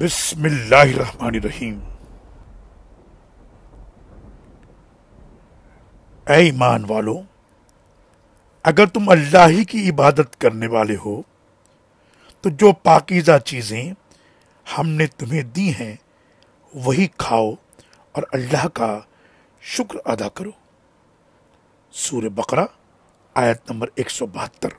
बिस्मिल्लाहिर्रहमानिर्रहीम ईमान वालों अगर तुम अल्लाह ही की इबादत करने वाले हो तो जो पाकिज़ा चीज़ें हमने तुम्हें दी हैं वही खाओ और अल्लाह का शुक्र अदा करो सूर्य बकरा आयत नंबर एक सौ बहत्तर